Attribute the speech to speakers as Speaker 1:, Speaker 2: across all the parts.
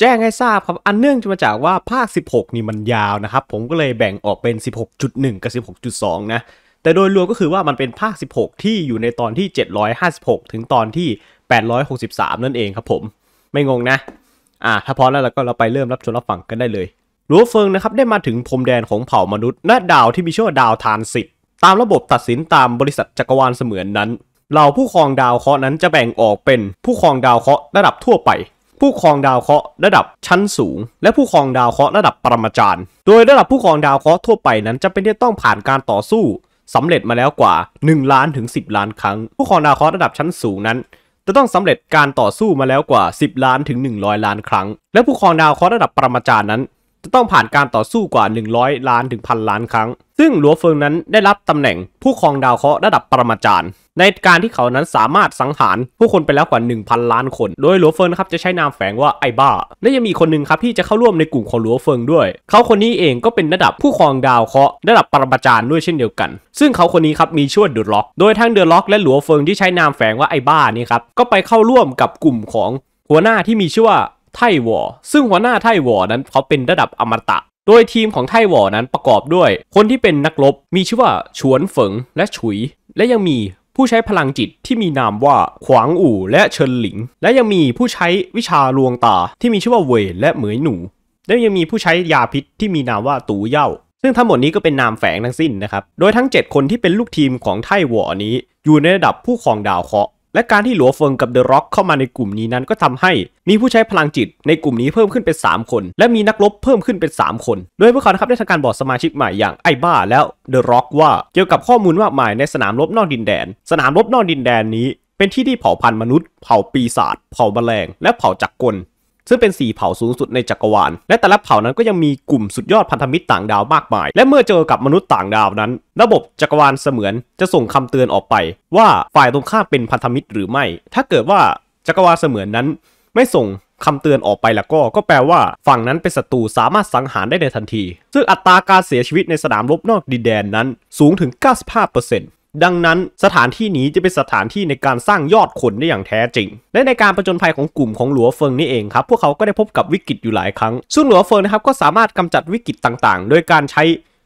Speaker 1: แจ้งให้ทราบครับ อันเนื่องมาจากว่าภาค 16 นี่มันยาวนะครับ ผมก็เลยแบ่งออกเป็น 16.1 กับ 16.2 นะ แต่โดยรวมก็คือว่ามันเป็นภาค 16 ที่อยู่ในตอนที่ 756 ถึงตอนที่ 863 นั่นเองครับผม ไม่งงนะ อ่า ถ้าพร้อมแล้วเราก็เราไปเริ่มรับชมรับฟังกันได้เลยลัวเฟิงนะครับ ได้มาถึงพรมแดนของเผ่ามนุษย์ณดาวที่มีชื่อว่าดาวทานสิบตามระบบตัดสินตามบริษัทจักรวาลเสมือนนั้นเหล่าผู้ครองดาวเคราะห์นั้นจะแบ่งออกเป็น ผู้ครองดาวเคราะห์ระดับทั่วไปผู้ครองดาวเคราะห์ระดับชั้นสูงและผู้ครองดาวเคราะห์ระดับปรมาจารย์โดยระดับผู้ครองดาวเคราะห์ทั่วไปนั้นจะเป็นที่ต้องผ่านการต่อสู้สำเร็จมาแล้วกว่า 1 ล้านถึง 10 ล้านครั้ง ผู้ครองดาวเคราะห์ระดับชั้นสูงนั้น จะต้องสำเร็จการต่อสู้มาแล้วกว่า 10 ล้านถึง 100 ล้านครั้ง และผู้ครองดาวเคราะห์ระดับปรมาจารย์นั้นจะต้องผ่านการต่อสู้กว่า 100 ล้านถึงพันล้านครั้ง ซึ่งหลัวเฟิงนั้นได้รับตำแหน่ง ผู้ครองดาวเคราะห์ระดับปรมาจารย์ ในการที่เขานั้นสามารถสังหาร ผู้คนไปแล้วกว่า 1,000 ล้านคน โดยหลัวเฟิงครับจะใช้นามแฝงว่าไอบ้า และยังมีคนหนึ่งครับที่จะเข้าร่วมในกลุ่มของหลัวเฟิงด้วย เขาคนนี้เองก็เป็นระดับผู้ครองดาวเคราะห์ระดับปรมาจารย์ด้วยเช่นเดียวกัน ซึ่งเขาคนนี้ครับมีชื่อเดือดล็อก โดยทั้งเดือดล็อกและหลัวเฟิงที่ใช้นามแฝงว่าไอบ้านี่ครับ ก็ไปเข้าร่วมกับกลุ่มของ หัวหน้าที่มีชื่อว่าไทวอซึ่งหัวหน้าไทวอนั้นเขาเป็นระดับอมตะ โดยทีมของไทวอนั้นประกอบด้วยคนที่เป็นนักรบมีชื่อว่าชวนเฝิงและฉุย และยังมีผู้ใช้พลังจิตที่มีนามว่าขวางอู่และเชินหลิง และยังมีผู้ใช้วิชาลวงตาที่มีชื่อว่าเวยและเหมยหนู และยังมีผู้ใช้ยาพิษที่มีนามว่าตูเย่า ซึ่งทั้งหมดนี้ก็เป็นนามแฝงทั้งสิ้นนะครับ โดยทั้ง 7 คนที่เป็นลูกทีมของไทหวอนี้ อยู่ในระดับผู้ครองดาวเคราะห์และการที่หลัวเฟิงกับเดอะร็อกเข้ามาในกลุ่มนี้นั้นก็ทำให้มีผู้ใช้พลังจิตในกลุ่มนี้เพิ่มขึ้นเป็น 3 คน และมีนักรบเพิ่มขึ้นเป็น 3 คนโดยพวกเขาครับได้ทำการบอกสมาชิกใหม่อย่างไอ้บ้าแล้วเดอะร็อกว่าเกี่ยวกับข้อมูลมากมายในสนามรบนอกดินแดน สนามรบนอกดินแดนนี้เป็นที่ที่เผ่าพันธุ์มนุษย์เผ่าปีศาจเผ่าแมลงและเผ่าจักรกลซึ่งเป็นสีเผ่าสูงสุดในจักรวาล และแต่ละเผ่านั้นก็ยังมีกลุ่มสุดยอดพันธมิตรต่างดาวมากมาย และเมื่อเจอกับมนุษย์ต่างดาวนั้น ระบบจักรวาลเสมือนจะส่งคำเตือนออกไป ว่าฝ่ายตรงข้ามเป็นพันธมิตรหรือไม่ ถ้าเกิดว่าจักรวาลเสมือนนั้น ไม่ส่งคำเตือนออกไปแล้วก็ ก็แปลว่า ฝั่งนั้นเป็นศัตรูสามารถสังหารได้ในทันที ซึ่งอัตราการเสียชีวิตในสนามรบนอกดินแดนนั้นสูงถึง95%ดังนั้นสถานที่นี้จะเป็นสถานที่ในการสร้างยอดคนได้อย่างแท้จริง และในการประจนภัยของกลุ่มของหลัวเฟิงนี่เองครับ พวกเขาก็ได้พบกับวิกฤตอยู่หลายครั้งซึ่งหลัวเฟิงนะครับก็สามารถกำจัดวิกฤตต่างๆโดยการใช้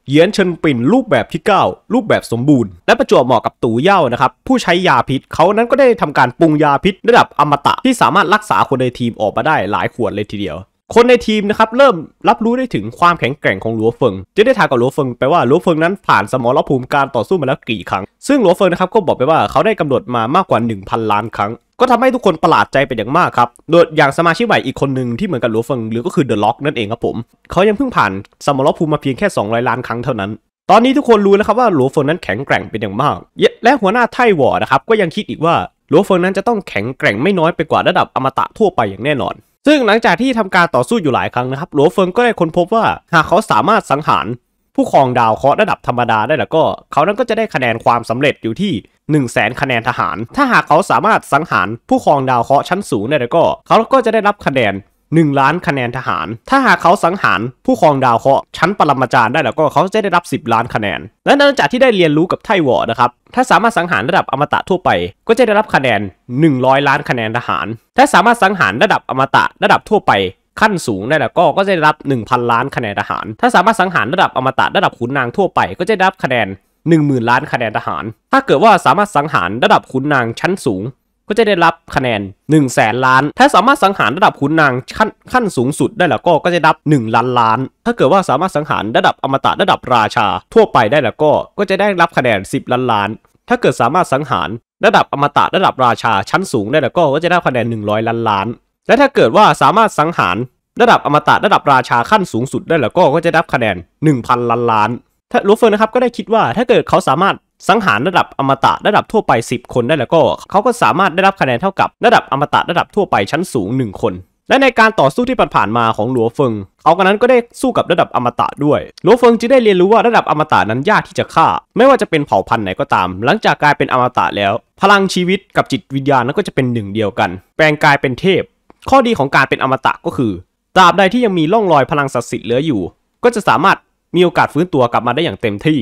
Speaker 1: เยียนเชิญปิ่นรูปแบบที่ 9 รูปแบบสมบูรณ์ และประจวบเหมาะกับตู่เย่านะครับผู้ใช้ยาพิษเขานั้นก็ได้ทำการปรุงยาพิษ ระดับอมตะที่สามารถรักษาคนในทีมออกมาได้หลายขวดเลยทีเดียวคนในทีมนะครับเริ่มรับรู้ได้ถึงความแข็งแกร่งของหลัวเฟิงเจได้ทากับหลัวเฟิงไปว่าหลัวเฟิงนั้นผ่านสมรภูมิการต่อสู้มาแล้วกี่ครั้งซึ่งหลัวเฟิงนะครับก็บอกไปว่าเขาได้กำหนดมามากกว่า1000ล้านครั้ง ก็ทำให้ทุกคนประหลาดใจเป็นอย่างมากครับโดยอย่างสมาชิกใหม่อีกคนหนึ่งที่เหมือนกับหลัวเฟิงหรือก็คือเดอะล็อกนั่นเองครับผมเขายังเพิ่งผ่านสมรภูมิมาเพียงแค่200ล้านครั้งเท่านั้นตอนนี้ทุกคนรู้แล้วครับว่าหลัวเฟิงนั้นแข็งแกร่งเป็นอย่างมากและหัวหน้าไทหวอนะครับก็ยังคิดอีกว่าหลัวเฟิงนั้นจะต้องแข็งแกร่งไม่น้อยไปกว่าระดับอมตะทั่วไปอย่างแน่นอนซึ่งหลังจากที่ทำการต่อสู้อยู่หลายครั้งนะครับหลัวเฟิงก็ได้ค้นพบว่าหากเขาสามารถสังหารผู้ครองดาวเคราะห์ระดับธรรมดาได้แล้วก็ เขานั้นก็จะได้คะแนนความสำเร็จอยู่ที่ 1 0 0 0 0แคะแนนทหาร ถ้าหากเขาสามารถสังหารผู้ครองดาวเคราะห์ชั้นสูงได้แล้วก็ เขาก็จะได้รับคะแนน1 ล้านคะแนนทหาร ถ้าหากเขาสังหารผู้ครองดาวเคราะห์ชั้นปรมาจารย์ได้แล้วก็เขาจะได้รับ 10 ล้านคะแนน และนอกจากที่ได้เรียนรู้กับไทวอนะครับ ถ้าสามารถสังหารระดับอมตะทั่วไป ก็จะได้รับคะแนน 100 ล้านคะแนนทหาร ถ้าสามารถสังหารระดับอมตะระดับทั่วไป ขั้นสูงได้แล้วก็ก็จะได้รับ 1,000 ล้านคะแนนทหาร ถ้าสามารถสังหารระดับอมตะระดับขุนนางทั่วไปก็จะได้รับคะแนน10,000 ล้านคะแนนทหาร ถ้าเกิดว่าสามารถสังหารระดับขุนนางชั้นสูงก็จะได้รับคะแนน1นึ่งแสนล้าน ถ้าสามารถสังหารระดับขุนนางขั้นขั้นสูงสุดได้แล้วก็ก็จะรับ1ล้านล้าน ถ้าเกิดว่าสามารถสังหารระดับอมตะระดับราชาทั่วไปได้แล้วก็ก็จะได้รับคะแนน 10 ล้านล้าน ถ้าเกิดสามารถสังหารระดับอมตะระดับราชาชั้นสูงได้แล้วก็ก็จะได้คะแนน 100 ล้าน ล้าน และถ้าเกิดว่าสามารถสังหารระดับอมตะระดับราชาขั้นสูงสุดได้แล้วก็ก็จะได้คะแนน 1,000 ล้านล้าน ถ้าลูเฟอร์นะครับก็ได้คิดว่า ถ้าเกิดเขาสามารถสังหารระดับอมตะระดับทั่วไป 10 คนได้แล้วก็ เขาก็สามารถได้รับคะแนนเท่ากับระดับอมตะระดับทั่วไปชั้นสูง 1คน และในการต่อสู้ที่ผ่านมาของหลัวเฟิงเขากันนั้นก็ได้สู้กับระดับอมตะด้วยหลัวเฟิงจึงได้เรียนรู้ว่าระดับอมตะนั้นยากที่จะฆ่า ไม่ว่าจะเป็นเผ่าพันธุ์ไหนก็ตาม หลังจากกลายเป็นอมตะแล้ว พลังชีวิตกับจิตวิญญาณนั้นก็จะเป็นหนึ่งเดียวกันแปลงกายเป็นเทพ ข้อดีของการเป็นอมตะก็คือตราบใดที่ยังมีร่องรอยพลังศักดิ์สิทธิ์เหลืออยู่ ก็จะสามารถมีโอกาสฟื้นตัวกลับมาได้อย่างเต็มที่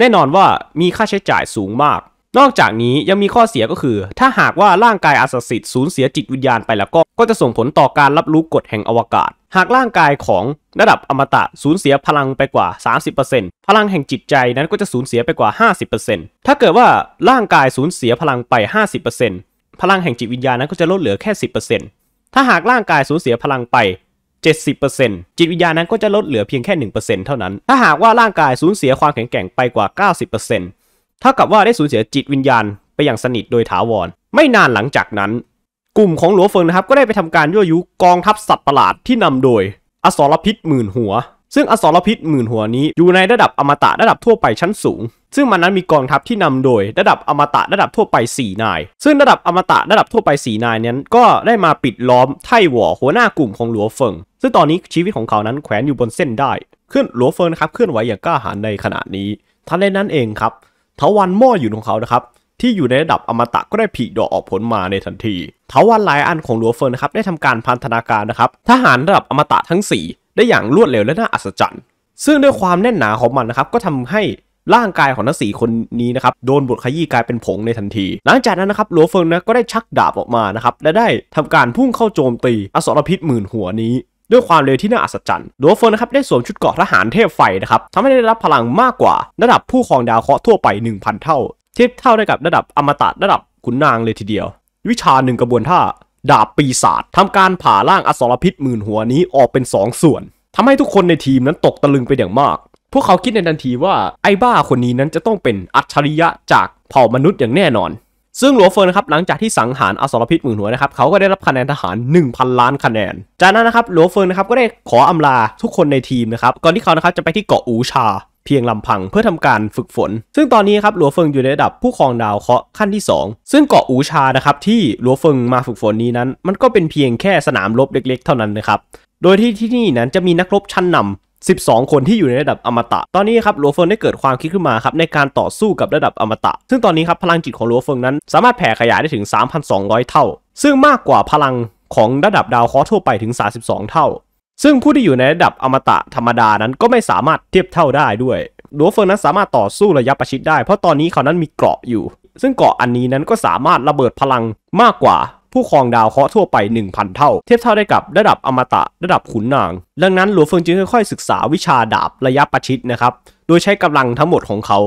Speaker 1: แน่นอนว่ามีค่าใช้จ่ายสูงมาก นอกจากนี้ยังมีข้อเสียก็คือ ถ้าหากว่าร่างกายอาสาสิทธิ์สูญเสียจิตวิญญาณไป แล้วก็ก็จะส่งผลต่อการรับรู้กฎแห่งอวกาศ หากร่างกายของระดับอมตะสูญเสียพลังไปกว่า 30%พลังแห่งจิตใจนั้นก็จะสูญเสียไปกว่า 50%ถ้าเกิดว่าร่างกายสูญเสียพลังไป 50%พลังแห่งจิตวิญญาณนั้นก็จะลดเหลือแค่ 10%ถ้าหากร่างกายสูญเสียพลังไป70%จิตวิญญาณนั้นก็จะลดเหลือเพียงแค่ 1%เท่านั้น ถ้าหากว่าร่างกายสูญเสียความแข็งแกร่งไปกว่า 90%เท่ากับว่าได้สูญเสียจิตวิญญาณไปอย่างสนิทโดยถาวรไม่นานหลังจากนั้น กลุ่มของหลวงเฟิงนะครับก็ได้ไปทำการยั่วยุกองทัพสัตว์ประหลาดที่นำโดย อสรพิษหมื่นหัว ซึ่งอสรพิษหมื่นหัวนี้ อยู่ในระดับอมตะระดับทั่วไปชั้นสูงซึ่งมันนั้นมีกองทัพที่นำโดย ระดับอมตะระดับทั่วไป4นาย ซึ่งระดับอมตะระดับทั่วไป4นายนั้นก็ได้มาปิดล้อมไท่หวอหัวหน้ากลุ่มของหลัวเฟิงซึ่งตอนนี้ชีวิตของเขานั้นแขวนอยู่บนเส้นได้ขึ้นหลัวเฟิงครับเคลื่อนไหวอย่างกล้าหาญในขณะนี้ทันใดนั้นเองครับเทวันม่ออยู่ของเขานะครับที่อยู่ในระดับอมตะก็ได้ผีดอกออกผลมาในทันทีเทวันหลายอันของหลัวเฟิงนะครับได้ทำการพันธนาการนะครับทหารระดับอมตะทั้ง4ได้อย่างรวดเร็วและน่าอัศจรรย์ ซึ่งด้วยความแน่นหนาของมันนะครับก็ทำให้ร่างกายของทั้งสี่คนนี้นะครับโดนบทขยี้กลายเป็นผงในทันที หลังจากนั้นนะครับหลัวเฟิงนะก็ได้ชักดาบออกมานะครับและได้ทำการพุ่งเข้าโจมตีอสรพิษหมื่นหัวนี้ ด้วยความเร็วที่น่าอัศจรรย์ดัวเฟินนะครับได้สวมชุดเกราะทหารเทพไฟนะครับทำให้ได้รับพลังมากกว่า ระดับผู้ครองดาวเคราะห์ทั่วไป 1,000 เท่าเทียบเท่าได้กับระดับอมตะระดับขุนนางเลยทีเดียว วิชาหนึ่งกระบวนท่าดาบปีศาจทำการผ่าร่างอสรพิษหมื่นหัวนี้ออกเป็น 2 ส่วนทำให้ทุกคนในทีมนั้นตกตะลึงไปอย่างมากพวกเขาคิดในทันทีว่า ไอ้บ้าคนนี้นั้นจะต้องเป็นอัจฉริยะจากเผ่ามนุษย์อย่างแน่นอน ซึ่งหลวงเฟิร์นนะครับหลังจากที่สังหารอสรพิษหมื่นหัวนะครับเขาก็ได้รับคะแนนทหาร 1,000 ล้านคะแนน จากนั้นนะครับหลวงเฟิร์นนะครับก็ได้ขออำลาทุกคนในทีมนะครับก่อนที่เขานะครับจะไปที่เกาะอูชา เพียงลำพังเพื่อทำการฝึกฝน ซึ่งตอนนี้ครับหลัวเฟิงอยู่ในระดับผู้ครองดาวเคราะ์ขั้นที่ 2 ซึ่งเกาะอูชานะครับที่หลัวเฟิงมาฝึกฝนนี้นั้น มันก็เป็นเพียงแค่สนามรบเล็ก ๆ เท่านั้นนะครับโดยที่ที่นี่นั้นจะมีนักรบชั้นนำ12 คนที่อยู่ในระดับอมตะ ตอนนี้ครับหลัวเฟิงได้เกิดความคิดขึ้นมาครับในการต่อสู้กับระดับอมตะ ซึ่งตอนนี้ครับพลังจิตของหลัวเฟิงนั้นสามารถแผ่ขยายได้ถึง 3,200 เท่า ซึ่งมากกว่าพลังของระดับดาวเคราะห์ทั่วไปถึง 32 เท่า ซึ่งผู้ที่อยู่ในระดับอมตะ ธรรมดานั้นก็ไม่สามารถเทียบเท่าได้ด้วย หลัวเฟิงนั้นสามารถต่อสู้ระยะประชิดได้ เพราะตอนนี้เขานั้นมีเกราะอยู่ ซึ่งเกราะอันนี้นั้นก็สามารถระเบิดพลังมากกว่าผู้ครองดาวเคราะห์ทั่วไป 1,000 เท่า เทียบเท่าได้กับระดับอมตะระดับขุนนาง ดังนั้นหลวงเฟิงจึงค่อยๆศึกษาวิชาดาบระยะประชิดนะครับโดยใช้กำลังทั้งหมดของเขา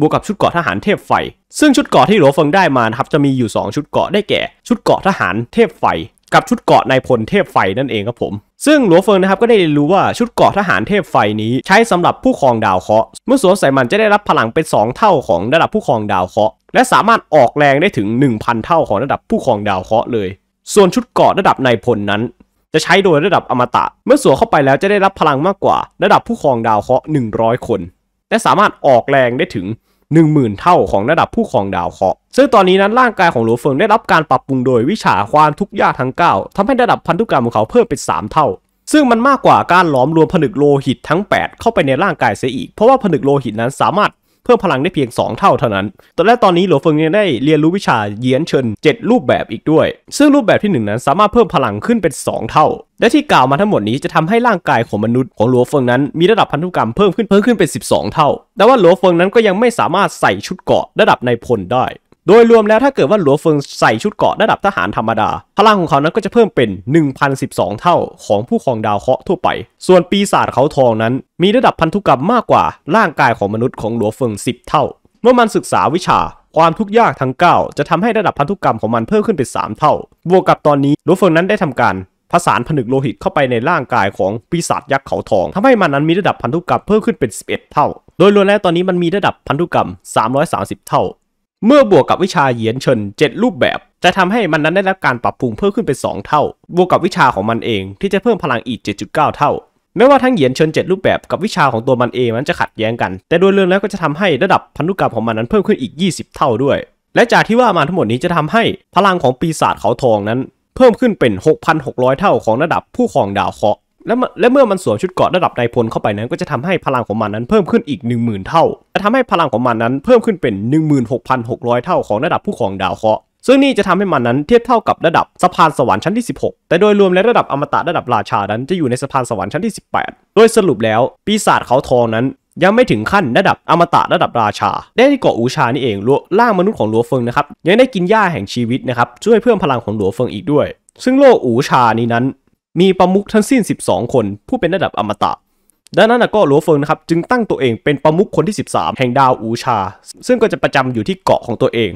Speaker 1: บวกกับชุดเกราะทหารเทพไฟ ซึ่งชุดเกราะที่หลวงเฟิงได้มาครับจะมีอยู่ 2 ชุดเกราะได้แก่ ชุดเกราะทหารเทพไฟกับชุดเกาะนายพลเทพไฟนั่นเองครับผม ซึ่งหลัวเฟิงนะครับก็ได้เรียนรู้ว่าชุดเกาะทหารเทพไฟนี้ ใช้สำหรับผู้ครองดาวเคราะห์เมื่อสวมใส่มันจะได้รับพลังเป็น 2 เท่าของระดับผู้ครองดาวเคราะห์และสามารถออกแรงได้ถึง 1000 เท่าของระดับผู้ครองดาวเคราะห์เลย ส่วนชุดเกาะระดับนายพลนั้น จะใช้โดยระดับอมตะ เมื่อสวมเข้าไปแล้วจะได้รับพลังมากกว่า ระดับผู้ครองดาวเคราะห์100 คน และสามารถออกแรงได้ถึง10,000 เท่าของระดับผู้ครองดาวเคราะห์ซึ่งตอนนี้นั้นร่างกายของหลัวเฟิงได้รับการปรับปรุงโดยวิชาความทุกข์ยากทั้ง9ก้าทให้ระดับพันธุกรรมของเขาเพิ่มเป็น 3 เท่า ซึ่งมันมากกว่าการหลอมรวมผนึกโลหิตทั้ง 8 เข้าไปในร่างกายเสียอีก เพราะว่าผนึกโลหิตนั้นสามารถพิ่มพลังได้เพียง 2 เท่าเท่านั้น ตอนแรกตอนนี้หลัวเฟิงยังได้เรียนรู้วิชาเยียนเชิญ7รูปแบบอีกด้วย ซึ่งรูปแบบที่ 1 นั้นสามารถเพิ่มพลังขึ้นเป็น 2 เท่า และที่กล่าวมาทั้งหมดนี้จะทำให้ร่างกายของมนุษย์ของหลัวเฟิงนั้น มีระดับพันธุกรรมเพิ่มขึ้นเพิ่มขึ้นเป็น 12 เท่า แต่ว่าหลัวเฟิงนั้นก็ยังไม่สามารถใส่ชุดเกาะระดับในพลได้โดยรวมแล้วถ้าเกิดว่าหลัวเฟิงใส่ชุดเกราะระดับทหารธรรมดา พลังของเขานั้นก็จะเพิ่มเป็น 1012 เท่าของผู้ครองดาวเคราะห์ทั่วไป ส่วนปีศาจเขาทองนั้นมีระดับพันธุกรรมมากกว่าร่างกายของมนุษย์ของหลัวเฟิง 10 เท่า เมื่อมันศึกษาวิชา ความทุกข์ยากทั้ง 9 จะทำให้ระดับพันธุกรรมของมันเพิ่มขึ้นเป็น 3 เท่าบวกกับตอนนี้หลัวเฟิงนั้นได้ทำการผสานผนึกโลหิตเข้าไปในร่างกายของปีศาจยักษ์เขาทอง ทำให้มันนั้นมีระดับพันธุกรรมเพิ่มขึ้นเป็น 11 เท่า โดยรวมแล้วตอนนี้มันมีระดับพันธุกรรม 330 เท่าเมื่อบวกกับวิชาเหยียนเฉิน7 รูปแบบ จะทำให้มันนั้นได้รับการปรับปรุงเพิ่มขึ้นเป็น 2 เท่า บวกกับวิชาของมันเองที่จะเพิ่มพลังอีก7.9 เท่าแม้ว่าทั้งเหยียนเชิญ 7 รูปแบบ กับวิชาของตัวมันเองมันจะขัดแย้งกัน แต่โดยเรื่องแล้วก็จะทำให้ระดับพันธุกรรมของมันนั้นเพิ่มขึ้นอีก 20 เท่าด้วย และจากที่ว่ามาทั้งหมดนี้จะทำให้ พลังของปีศาจเขาทองนั้น เพิ่มขึ้นเป็น 6,600 เท่าของระดับผู้ครองดาวเคราะห์และและเมื่อมันสวมชุดเกราะระดับนายพลเข้าไปนั้น ก็จะทำให้พลังของมันนั้นเพิ่มขึ้นอีก 1 0,000 เท่าและทำให้พลังของมันนั้นเพิ่มขึ้นเป็น16,600 เท่าของระดับผู้ครองดาวเคราะห์ ซึ่งนี่จะทำให้มันนั้นเทียบเท่ากับระดับสะพานสวรรค์ชั้นที่ 16 แต่โดยรวมและระดับอมตะระดับราชานั้นจะอยู่ในสะพานสวรรค์ชั้นที่18 โดยสรุปแล้ว ปีศาจเขาทองนั้น ยังไม่ถึงขั้นระดับอมตะระดับราชา ได้ที่เกาะอูชานี่เองล่างมนุษย์ของหลวเฟิงนะครับยังได้กินหญ้าแห่งชีวิตนะครับช่วยเพิ่มพลังของหลวเฟิงอีกด้วย ซึ่งโลกอูชานี้นั้นมีประมุขทั้งสิ้น 12 คนผู้เป็นระดับอมตะดังนั้นก็หลัวเฟิงนะครับ จึงตั้งตัวเองเป็นประมุขคนที่ 13 แห่งดาวอูชา ซึ่งก็จะประจำอยู่ที่เกาะของตัวเอง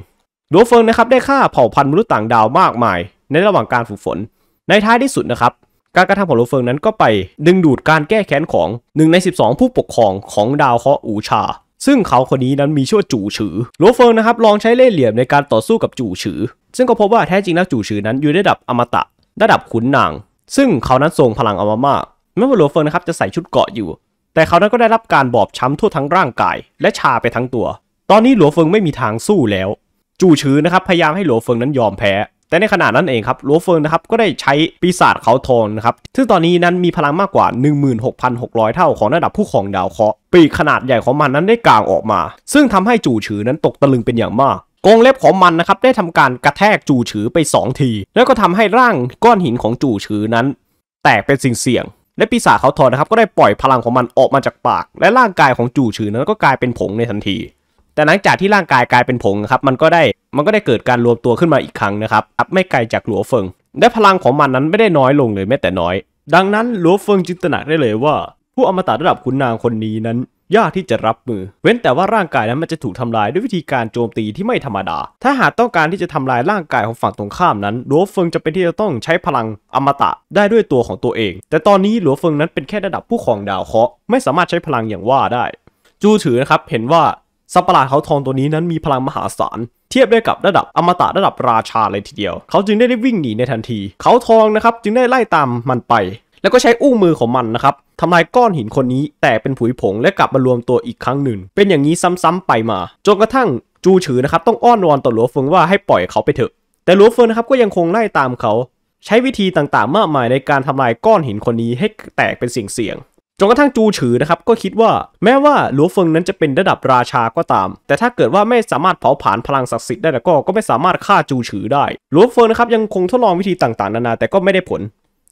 Speaker 1: หลัวเฟิงนะครับ ได้ฆ่าเผ่าพันธุ์มนุษย์ต่างดาวมากมาย ในระหว่างการฝึกฝน ในท้ายที่สุดนะครับ การกระทำของหลัวเฟิงนั้นก็ไปดึงดูดการแก้แค้นของหนึ่งใน12 ผู้ปกครองของดาวเคาะอูชา ซึ่งเขาคนนี้นั้นมีชื่อจู่ฉือหลัวเฟิงนะครับลองใช้เล่ห์เหลี่ยมในการต่อสู้กับจู่ฉือ ซึ่งก็พบว่าแท้จริงแล้วจู่ฉือนั้นอยู่ในระดับอมตะ ระดับขุนนางซึ่งเขานั้นทรงพลังอามากๆแม้ว่าโลเฟิร์นะครับจะใส่ชุดเกราะอยู่ แต่เขานั้นก็ได้รับการบอบช้ำทั่วทั้งร่างกาย และชาไปทั้งตัว ตอนนี้หลัวเฟิงไม่มีทางสู้แล้ว จู่ชื้อนะครับพยายามให้หลัวเฟิงนั้นยอมแพ้ แต่ในขณะนั้นเองครับหลัวเฟิงนะครับก็ได้ใช้ปีศาจเขาทองนะครับ ซึ่งตอนนี้นั้นมีพลังมากกว่า 16,600 เท่าของระดับผู้ของดาวเคราะห์ปีกขนาดใหญ่ของมันนั้นได้กางออกมา ซึ่งทำให้จู่ชื้อนั้นตกตะลึงเป็นอย่างมากกงเล็บของมันนะครับ ได้ทำการกระแทกจู่ฉือไป2ที แล้วก็ทำให้ร่างก้อนหินของจู่ฉือนั้น แตกเป็นสิ่งเสี่ยงและปีศาจเขาทอนะครับก็ได้ปล่อยพลังของมันออกมาจากปาก และร่างกายของจู่ฉือนั้นก็กลายเป็นผงในทันที แต่หลังจากที่ร่างกายกลายเป็นผงครับมันก็ได้มันก็ได้เกิดการรวมตัวขึ้นมาอีกครั้งนะครับไม่ไกลจากหลัวเฟิงและพลังของมันนั้นไม่ได้น้อยลงเลยแม้แต่น้อย ดังนั้นหลัวเฟิงจินตนาได้เลยว่า ผู้อมตะระดับขุนนางคนนี้นั้นยากที่จะรับมือ เว้นแต่ว่าร่างกายนั้นมันจะถูกทำลายด้วยวิธีการโจมตีที่ไม่ธรรมดา ถ้าหากต้องการที่จะทำลายร่างกายของฝั่งตรงข้ามนั้น หลวงเฟิงจะเป็นที่จะต้องใช้พลังอมตะได้ด้วยตัวของตัวเอง แต่ตอนนี้หลวงเฟิงนั้นเป็นแค่ระดับผู้ครองดาวเคราะห์ไม่สามารถใช้พลังอย่างว่าได้ จูถือนะครับเห็นว่าสัปะหลาดเขาทองตัวนี้นั้นมีพลังมหาศาล เทียบได้กับระดับอมตะระดับราชาเลยทีเดียว เขาจึงได้ได้วิ่งหนีในทันที เขาทองนะครับจึงได้ไล่ตามมันไปแล้วก็ใช้อุ้งมือของมันนะครับทำลายก้อนหินคนนี้แต่เป็นผุยผงและกลับมารวมตัวอีกครั้งหนึ่ง เป็นอย่างนี้ซ้ำๆ ไปมาจนกระทั่งจูฉือนะครับต้องอ้อนวอนต่อหลัวเฟิงว่าให้ปล่อยเขาไปเถอะ แต่หลัวเฟิงนะครับก็ยังคงไล่ตามเขา ใช้วิธีต่างๆมากมายในการทำลายก้อนหินคนนี้ให้แตกเป็นเสี่ยงๆจนกระทั่งจูฉือนะครับก็คิดว่าแม้ว่าหลัวเฟิงนั้นจะเป็นระดับราชาก็ตาม แต่ถ้าเกิดว่าไม่สามารถเผาผลาญพลังศักดิ์สิทธิ์ได้แล้วก็ก็ไม่สามารถฆ่าจูฉือได้หลัวเฟิงนะครับยังคงทดลองวิธีต่างๆนานาแต่ก็ไม่ได้ผล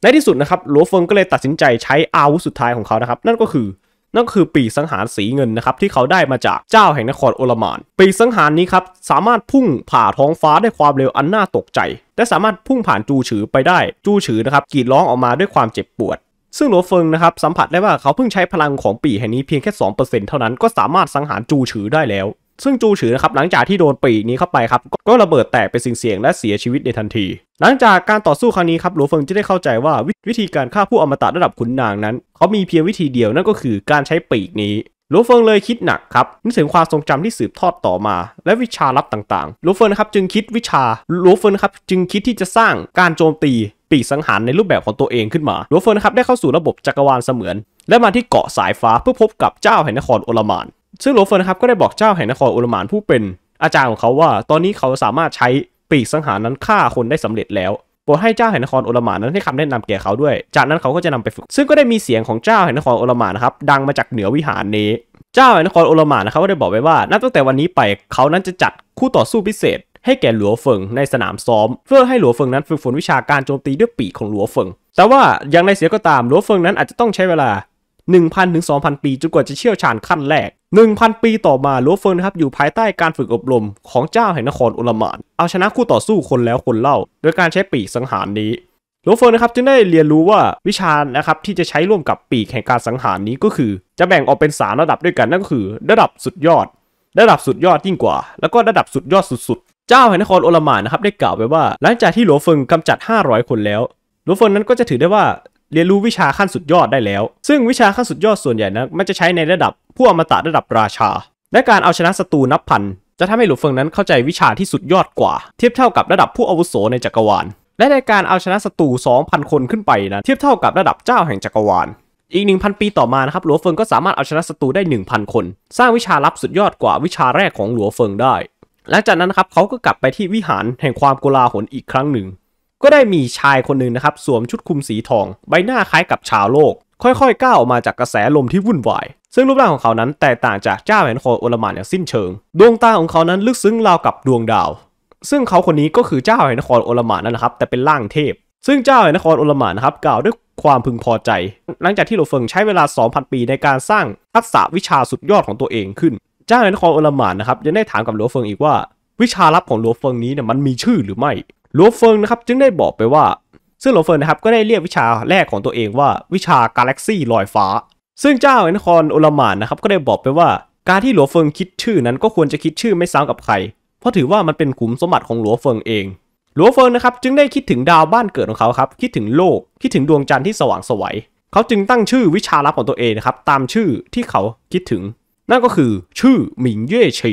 Speaker 1: ในที่สุดนะครับหลววเฟิงก็เลยตัดสินใจใช้อาวุธสุดท้ายของเขานะครับนั่นก็คือนั่นก็คือปีสังหารสีเงินนะครับที่เขาได้มาจากเจ้าแห่งนครโอลมาน ปีสังหารนี้ครับสามารถพุ่งผ่าท้องฟ้าด้วยความเร็วอันน่าตกใจและสามารถพุ่งผ่านจูฉือไปได้จูฉือนะครับกรีดร้องออกมาด้วยความเจ็บปวด ซึ่งหลววเฟิงนะครับสัมผัสได้ว่าเขาเพิ่งใช้พลังของปีแห่งนี้เพียงแค่2%เท่านั้นก็สามารถสังหารจูฉือได้แล้วซึ่งจูฉือนะครับหลังจากที่โดนปีกนี้เข้าไปครับก็ระเบิดแตกเป็นสิ่งเสี่ยงและเสียชีวิตในทันที หลังจากการต่อสู้ครั้งนี้ครับหลวงเฟิงจะได้เข้าใจว่าวิธีการฆ่าผู้อมตะระดับขุนนางนั้นเขามีเพียงวิธีเดียวนั่นก็คือการใช้ปีกนี้หลวงเฟิงเลยคิดหนักครับนึกถึงความทรงจำที่สืบทอดต่อมา และวิชาลับต่างๆหลวงเฟิงครับจึงคิดวิชาหลวงเฟิงครับจึงคิดที่จะสร้างการโจมตีปีกสังหารในรูปแบบของตัวเองขึ้นมาหลวงเฟิงครับได้เข้าสู่ระบบจักรวาลเสมือน และมาที่เกาะสายฟ้าเพื่อพบกับเจ้าแห่งนครโอลมานซึ่งโลเฟอร์นะครับก็ได้บอกเจ้าแห่งนครอุลมานผู้เป็น อาจารย์ของเขาว่าตอนนี้เขาสามารถใช้ปีกสังหารนั้นฆ่าคนได้สำเร็จ แล้วโปรดให้เจ้าแห่งนครอุลมานนั้นให้คำแนะนำแก่เขาด้วย จากนั้นเขาก็จะนำไปฝึก ซึ่งก็ได้มีเสียงของเจ้าแห่งนครอุลมานนะครับดังมาจากเหนือวิหารนี้ เจ้าแห่งนครอุลมานนะครับก็ได้บอกไว้ว่านับตั้งแต่วันนี้ไปเขานั้นจะจัดคู่ต่อสู้พิเศษ ให้แก่หลัวเฟิงในสนามซ้อม เพื่อให้หลัวเฟิงนั้นฝึกฝนวิชาการโจมตีด้วยปีกของหลัวเฟิงแต่ว่าอย่างไรเสียก็ตามหลัวเฟิงนั้นอาจจะต้องใช้เวลา1,000 ถึง 2,000 ปีจนกว่าจะเชี่ยวชาญขั้นแรก 1,000 ปีต่อมาลัวเฟินครับอยู่ภายใต้การฝึกอบรมของเจ้าแห่งนครอุลมาน เอาชนะคู่ต่อสู้คนแล้วคนเล่า โดยการใช้ปีกสังหารนี้ลัวเฟิ์นะครับจึงได้เรียนรู้ว่าวิชานะครับที่จะใช้ร่วมกับปีกแห่งการสังหารนี้ก็คือ จะแบ่งออกเป็น3ระดับด้วยกันนั่นก็คือ ระดับสุดยอดระดับสุดยอดยิ่งกว่าแล้วก็ระดับสุดยอดสุดๆ เจ้าแห่งนครโอลมานนะครับได้กล่าวไว้ว่า หลังจากที่ลลวเฟิงกำจัด 500 คนแล้วลลวเฟิงนั้นก็จะถือได้ว่าเรียนรู้วิชาขั้นสุดยอดได้แล้ว ซึ่งวิชาขั้นสุดยอดส่วนใหญ่นะมันจะใช้ในระดับผู้อมตะระดับราชา และการเอาชนะศัตรูนับพัน จะทำให้หลุเฟิงนั้นเข้าใจวิชาที่สุดยอดกว่าเทียบเท่ากับระดับผู้อาวุโสในจักรวาลและในการเอาชนะศัตรู2,000คนขึ้นไปนะเทียบเท่ากับระดับเจ้าแห่งจักรวาลอีก 1,000 ปีต่อมานะครับหลัวเฟิงก็สามารถเอาชนะศัตรูได้ 1,000 คน สร้างวิชาลับสุดยอดกว่าวิชาแรกของหลัวเฟิงได้หลังจากนั้นครับเขาก็กลับไปที่วิหารแห่งความโกลาหลอีกครั้งหนึ่งก็ได้มีชายคนหนึ่งนะครับสวมชุดคลุมสีทอง ใบหน้าคล้ายกับชาวโลก ค่อยๆก้าวออกมาจากกระแสลมที่วุ่นวาย ซึ่งรูปร่างของเขานั้นแตกต่างจากเจ้าแห่งครโอลมานอย่างสิ้นเชิง ดวงตาของเขานั้นลึกซึ้งราวกับดวงดาวซึ่งเขาคนนี้ก็คือเจ้าแห่งครโอลมานนั่นแหละครับแต่เป็นร่างเทพ ซึ่งเจ้าแห่งครโอลมานนะครับกล่าวด้วยความพึงพอใจ หลังจากที่หลเฟิงใช้เวลา 2,000 ปีในการสร้างทักษะวิชาสุดยอดของตัวเองขึ้นเจ้าแห่งครโอลมานนะครับยังได้ถามกับหลเฟิงอีกว่า วิชาลับของหลเฟิงนี้เนี่ยมันมีชื่อหรือไม่หลวเฟิงนะครับจึงได้บอกไปว่าซึ่งหลวเฟิงนะครับก็ได้เรียกวิชาแรกของตัวเองว่าวิชากาแล็กซี่ลอยฟ้า ซึ่งเจ้าแห่งนครโอลมานนะครับก็ได้บอกไปว่า การที่หลวเฟิงคิดชื่อนั้นก็ควรจะคิดชื่อไม่ซ้ำกับใคร เพราะถือว่ามันเป็นขุมสมบัติของหลวเฟิงเองหลวเฟิงนะครับจึงได้คิดถึงดาวบ้านเกิดของเขาครับคิดถึงโลกคิดถึงดวงจันทร์ที่สว่างสวยเขาจึงตั้งชื่อวิชาลับของตัวเองนะครับตามชื่อที่เขาคิดถึง นั่นก็คือชื่อหมิงเย่ชี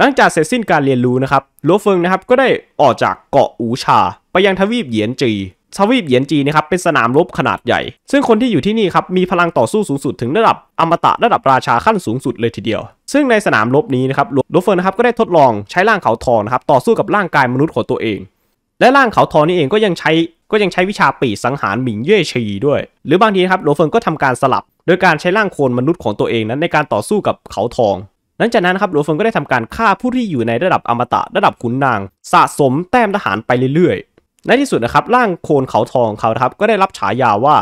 Speaker 1: หลังจากเสร็จสิ้นการเรียนรู้นะครับลัวเฟิงนะครับก็ได้ออกจากเกาะอูชา ไปยังทวีปเหยียนจี ทวีปเหยียนจีนะครับเป็นสนามรบขนาดใหญ่ ซึ่งคนที่อยู่ที่นี่ครับมีพลังต่อสู้สูงสุด ถึงระดับอมตะระดับราชาขั้นสูงสุดเลยทีเดียว ซึ่งในสนามรบนี้นะครับลัวเฟิงนะครับก็ได้ทดลองใช้ร่างเขาทองนะครับต่อสู้กับร่างกายมนุษย์ของตัวเอง และร่างเขาทองนี่เองก็ยังใช้ ก็ยังใช้วิชาปีสังหารหมิงเย่ชีด้วย หรือบางทีครับัลเฟิงก็ทำการสลับ โดยการใช้ร่างโคลนมนุษย์ของตัวเองนั้นในการต่อสู้กับเขาทองหลังจากนั้นครับ หลวงเฟิงก็ได้ทำการฆ่าผู้ที่อยู่ในระดับอมตะ ระดับขุนนาง สะสมแต้มทหารไปเรื่อยๆ ในที่สุดนะครับ ร่างโคนเขาทองเขาครับ ก็ได้รับฉายาว่า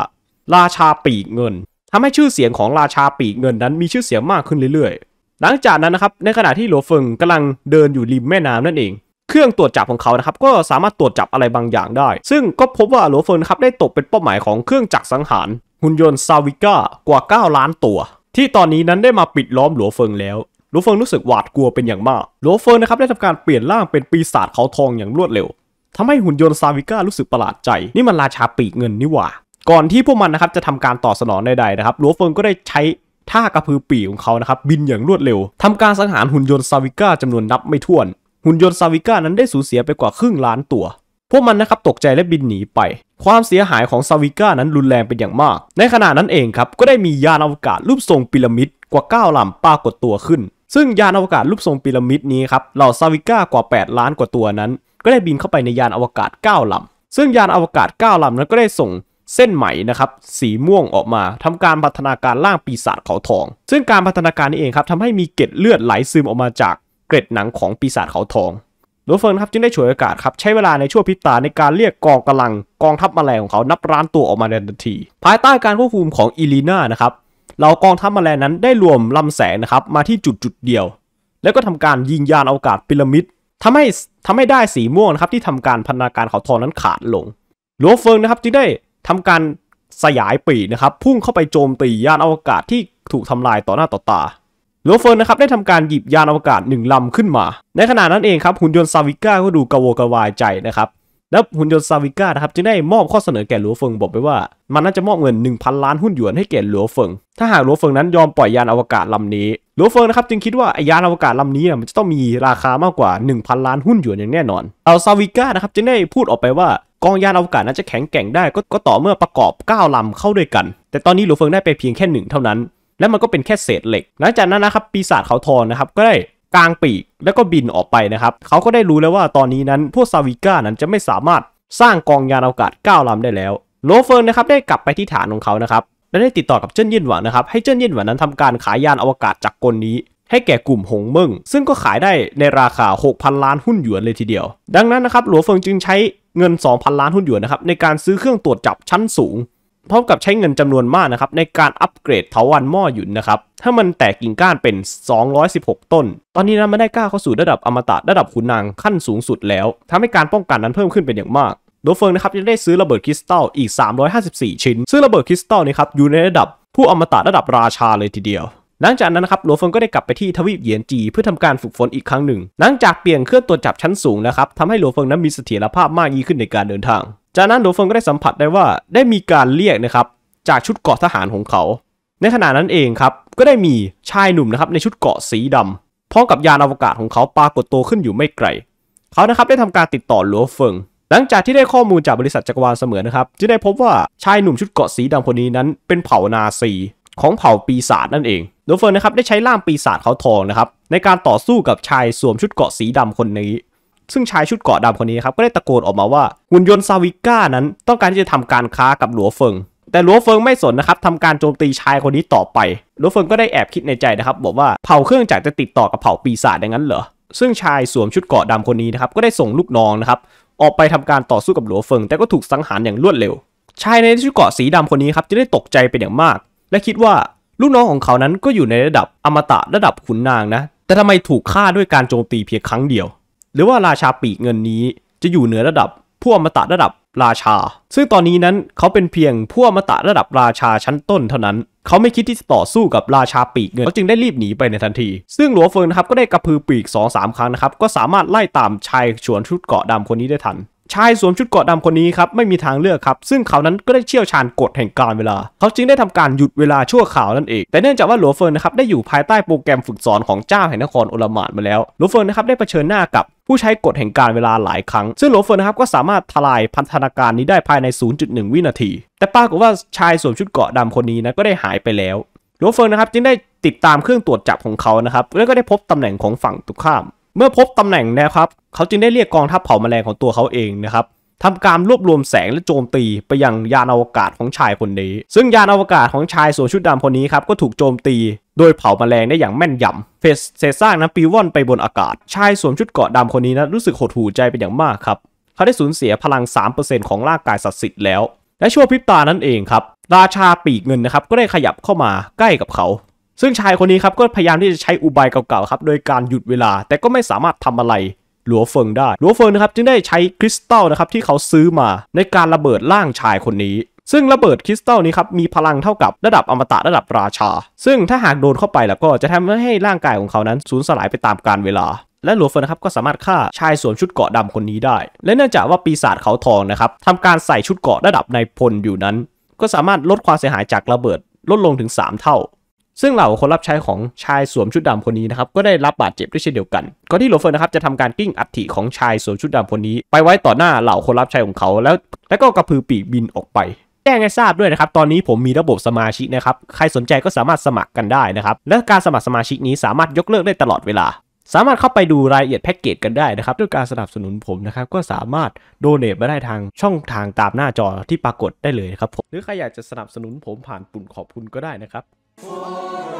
Speaker 1: ราชาปีกเงิน ทำให้ชื่อเสียงของราชาปีกเงินนั้นมีชื่อเสียงมากขึ้นเรื่อย ๆ หลังจากนั้นนะครับ ในขณะที่หลวงเฟิงกำลังเดินอยู่ริมแม่น้ำนั่นเอง เครื่องตรวจจับของเขานะครับ ก็สามารถตรวจจับอะไรบางอย่างได้ ซึ่งก็พบว่าหลวงเฟิงครับได้ตกเป็นเป้าหมายของเครื่องจักรสังหาร หุ่นยนต์ซาวิก้ากว่า9 ล้านตัว ที่ตอนนี้นั้นได้มาปิดล้อมหลวงเฟิงแล้วโลเฟิงรู้สึกหวาดกลัวเป็นอย่างมาก โลเฟิงนะครับได้ทำการเปลี่ยนร่างเป็นปีศาจเขาทองอย่างรวดเร็วทำให้หุ่นยนต์ซาวิก้ารู้สึกประหลาดใจ นี่มันราชาปีกเงินนี่หว่า ก่อนที่พวกมันนะครับจะทำการต่อสนองใดๆนะครับ โลเฟิงก็ได้ใช้ท่ากระพือปีกของเขานะครับบินอย่างรวดเร็วทำการสังหารหุ่นยนต์ซาวิก้าจำนวนนับไม่ถ้วน หุ่นยนต์ซาวิก้านั้นได้สูญเสียไปกว่าครึ่งล้านตัว พวกมันนะครับตกใจและบินหนีไป ความเสียหายของซาวิก้านั้นรุนแรงเป็นอย่างมาก ในขณะนั้นเองครับก็ได้มียานอวกาศรูปทรงพีระมิดกว่า9ลำปรากฏตัวขึ้นซึ่งยานอวกาศรูปทรงพีระมิดนี้ครับเหล่าซาวิก้ากว่า 8 ล้านกว่าตัวนั้น ก็ได้บินเข้าไปในยานอวกาศ9ลำซึ่งยานอวกาศ9ลำนั้นก็ได้ส่งเส้นไหมนะครับสีม่วงออกมา ทำการพัฒนาการล่างปีศาจเขาทอง ซึ่งการพัฒนาการนี้เองครับทำให้มีเกล็ดเลือดไหลซึมออกมาจากเกล็ดหนังของปีศาจเขาทองโลเฟิร์นครับจึงได้ฉวยโอกาสครับใช้เวลาในช่วงพิตา ในการเรียกกองกำลังกองทัพแมลงของเขานับร้านตัวออกมาในทันที ภายใต้การควบคุมของอีลีน่านะครับเหล่ากองทัพมาแลนั้นได้รวมลำแสงนะครับ มาที่จุดจุดเดียว แล้วก็ทำการยิงยานอากาศพิระมิดทำให้ทำให้ได้สีม่วงนะครับที่ทำการพันนาการเขาทอนนั้นขาดลง หลวงเฟิงนะครับจึงได้ทำการสยายปีนะครับ พุ่งเข้าไปโจมตียานอวกาศที่ถูกทำลายต่อหน้าต่อตา หลเฟิงนะครับได้ทำการหยิบยานอวกาศหนึ่งลำขึ้นมา ในขณะนั้นเองครับหุ่นยนต์ซาวิก้าก็ดูกระโวกระวายใจนะครับแล้วหุ่นยนต์ซาวิก้านะครับจึงได้มอบข้อเสนอแก่หลัวเฟิงบอกไปว่ามันน่าจะมอบเงิน1,000ล้านหุ้นหยวนให้แก่หลัวเฟิงถ้าหากหลัวเฟิงนั้นยอมปล่อยยานอวกาศลำนี้หลัวเฟิงนะครับจึงคิดว่าไอยานอวกาศลำนี้นะมันจะต้องมีราคามากกว่า 1,000 ล้านหุ้นหยวนอย่างแน่นอนเอาซาวิก้านะครับจึงได้พูดออกไปว่ากองยานอวกาศนั้นจะแข็งแกร่งได้ก็ต่อเมื่อประกอบ 9ลำเข้าด้วยกัน แต่ตอนนี้หลัวเฟิงได้ไปเพียงแค่หนึ่งเท่านั้น และมันก็เป็นแค่เศษเหล็ก หลังจากนั้นนะครับปีศาจเขาทอนนะครับก็ได้กลางปีกแล้วก็บินออกไปนะครับ เขาก็ได้รู้แล้วว่าตอนนี้นั้นพวกซาวิก้านั้นจะไม่สามารถสร้างกองยานอวกาศ 9ลำได้แล้ว โลเฟิร์นนะครับได้กลับไปที่ฐานของเขานะครับ และได้ติดต่อกับเจิ้นยินหวังนะครับ ให้เจิ้นยินหวังนั้นทำการขายยานอวกาศจากกลนี้ ให้แก่กลุ่มหงมึง ซึ่งก็ขายได้ในราคา6,000 ล้านหุ้นหยวนเลยทีเดียว ดังนั้นนะครับหลัวเฟิงจึงใช้เงิน 2,000 ล้านหุ้นหยวนนะครับในการซื้อเครื่องตรวจจับชั้นสูงพร้อมกับใช้เงินจำนวนมากนะครับ ในการอัปเกรดเถาวันหม้อหยุนนะครับ ถ้ามันแตกกิ่งก้านเป็น 216 ต้น ตอนนี้นะมันได้ก้าเข้าสู่ระดับอมตะระดับขุนนางขั้นสูงสุดแล้ว ทำให้การป้องกันนั้นเพิ่มขึ้นเป็นอย่างมากโดเฟิงนะครับจะได้ซื้อระเบิดคริสตัลอีก 354 ชิ้นซึ่งระเบิดคริสตัลนี่ครับอยู่ในระดับผู้อมตะระดับราชาเลยทีเดียว หลังจากนั้นนะครับโลเฟิงก็ได้กลับไปที่ทวีปเยียนจี เพื่อทำการฝึกฝนอีกครั้งหนึ่ง หลังจากเปลี่ยนเครื่องตรวจจับชั้นสูงนะครับทำให้โลเฟิงนั้นมีเสถียรภาพมากยิ่งขึ้นในการเดินทางจากนั้นโดเฟิงก็ได้สัมผัสได้ว่าได้มีการเรียกนะครับจากชุดเกาะทหารของเขา ในขณะนั้นเองครับก็ได้มีชายหนุ่มนะครับในชุดเกาะสีดำ พร้อมกับยานอวกาศของเขาปรากฏตัวขึ้นอยู่ไม่ไกลเขานะครับได้ทำการติดต่อหลวงเฟิงหลังจากที่ได้ข้อมูลจากบริษัทจักรวาลเสมอนะครับจึงได้พบว่าชายหนุ่มชุดเกาะสีดำคนนี้นั้นเป็นเผ่านาซีของเผ่าปีศาจนั่นเองโดเฟิงนนะครับได้ใช้ล่ามปีศาจเขาทองนะครับในการต่อสู้กับชายสวมชุดเกาะสีดำคนนี้ซึ่งชายชุดเกาะดำคนนี้ครับก็ได้ตะโกนออกมาว่าหุ่นยนต์ซาวิก้านั้นต้องการที่จะทำการค้ากับหลัวเฟิง แต่หลัวเฟิงไม่สนนะครับทำการโจมตีชายคนนี้ต่อไปหลัวเฟิงก็ได้แอบคิดในใจนะครับ บอกว่าเผาเครื่องจักรจะติดต่อกับเผาปีศาจอย่างนั้นเหรอซึ่งชายสวมชุดเกาะดำคนนี้นะครับก็ได้ส่งลูกน้องนะครับออกไปทำการต่อสู้กับหลัวเฟิงแต่ก็ถูกสังหารอย่างรวดเร็วชายในชุดเกาะสีดำคนนี้ครับจะได้ตกใจเป็นอย่างมาก และคิดว่าลูกน้องของเขานั้นก็อยู่ในระดับอมตะระดับขุนนางนะแต่ทำไมถูกฆ่าด้วยการโจมตีเพียงครั้งเดียวหรือว่าราชาปีกเงินนี้จะอยู่เหนือระดับผู้อมตะระดับราชา ซึ่งตอนนี้นั้นเขาเป็นเพียงผู้อมตะระดับราชาชั้นต้นเท่านั้น เขาไม่คิดที่จะต่อสู้กับราชาปีกเงินเขาจึงได้รีบหนีไปในทันที ซึ่งหลัวเฟิงนะครับก็ได้กระพือปีก2อสาครั้งนะครับก็สามารถไล่ตามชายชวนชุดเกาะดำคนนี้ได้ทันชายสวมชุดเกราะดำคนนี้ครับไม่มีทางเลือกครับซึ่งเขานั้นก็ได้เชี่ยวชาญกฎแห่งการเวลา เขาจึงได้ทำการหยุดเวลาชั่วข่าวนั่นเอง แต่เนื่องจากว่าหลัวเฟิร์นนะครับได้อยู่ภายใต้โปรแกรมฝึกสอนของเจ้าแห่งนครอลมานมาแล้ว หลัวเฟิร์นนะครับได้เผชิญหน้ากับผู้ใช้กฎแห่งการเวลาหลายครั้ง ซึ่งหลัวเฟิร์นนะครับก็สามารถทลายพันธนาการนี้ได้ภายใน 0.1 วินาที แต่ปรากฏว่าชายสวมชุดเกราะดำคนนี้นะก็ได้หายไปแล้วหลัวเฟิร์นนะครับจึงได้ติดตามเครื่องตรวจจับของเขานะครับแล้วก็ได้พบตำแหน่งของฝั่งตรงข้ามเมื่อพบตำแหน่งนะครับ เขาจึงได้เรียกกองทัพเผาแมลงของตัวเขาเองนะครับทำการรวบรวมแสงและโจมตีไปยังยานอวกาศของชายคนนี้ ซึ่งยานอวกาศของชายสวมชุดดำคนนี้ครับ ก็ถูกโจมตีโดยเผาแมลงได้อย่างแม่นยำ เฟสเซซ่างนั้นปีว่อนไปบนอากาศ ชายสวมชุดเกาะดำคนนี้นะ รู้สึกหดหู่ใจเป็นอย่างมากครับ เขาได้สูญเสียพลัง 3%ของร่างกายสัตว์สิทธิ์แล้ว และชั่วพริบตา นั่นเองครับ ราชาปีกเงินนะครับ ก็ได้ขยับเข้ามาใกล้กับเขาซึ่งชายคนนี้ครับก็พยายามที่จะใช้อุบายเก่าๆครับโดยการหยุดเวลาแต่ก็ไม่สามารถทำอะไร หลัวเฟิงได้ หลัวเฟิงนะครับจึงได้ใช้คริสตัลนะครับที่เขาซื้อมาในการระเบิดร่างชายคนนี้ ซึ่งระเบิดคริสตัลนี้ครับมีพลังเท่ากับระดับอมตะระดับราชา ซึ่งถ้าหากโดนเข้าไปแล้วก็จะทำให้ร่างกายของเขานั้นสูญสลายไปตามกาลเวลา และหลัวเฟิงนะครับก็สามารถฆ่าชายสวมชุดเกาะดำคนนี้ได้ และเนื่องจากว่าปีศาจเขาทองนะครับทำการใส่ชุดเกาะระดับในพลอยู่นั้น ก็สามารถลดความเสียหายจากระเบิดลดลงถึง 3 เท่าซึ่งเหล่าคนรับใช้ของชายสวมชุดดำคนนี้นะครับก็ได้รับบาดเจ็บด้วยเช่นเดียวกันก่อนที่โรเฟอร์นะครับจะทำการกิ้งอัฐิของชายสวมชุดดำคนนี้ ไปไว้ต่อหน้าเหล่าคนรับใช้ของเขาแล้วแล้วก็กระพือปีกบินออกไปแจ้งให้ทราบด้วยนะครับตอนนี้ผมมีระบบสมาชิกนะครับใครสนใจก็สามารถสมัครกันได้นะครับ และการสมัครสมาชิกนี้สามารถยกเลิกได้ตลอดเวลา สามารถเข้าไปดูรายละเอียดแพ็กเกจกันได้นะครับ ด้วยการสนับสนุนผมนะครับก็สามารถโดเนทมาได้ทางช่องทางตามหน้าจอที่ปรากฏได้เลยครับผมหรือใครอยากจะสนับสนุนผมผ่านปุ่มขอบคุณก็ได้นะครับ For